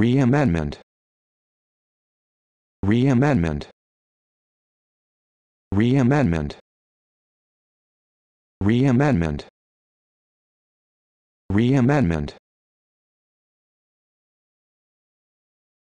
Reamendment. Reamendment. Reamendment. Reamendment. Reamendment.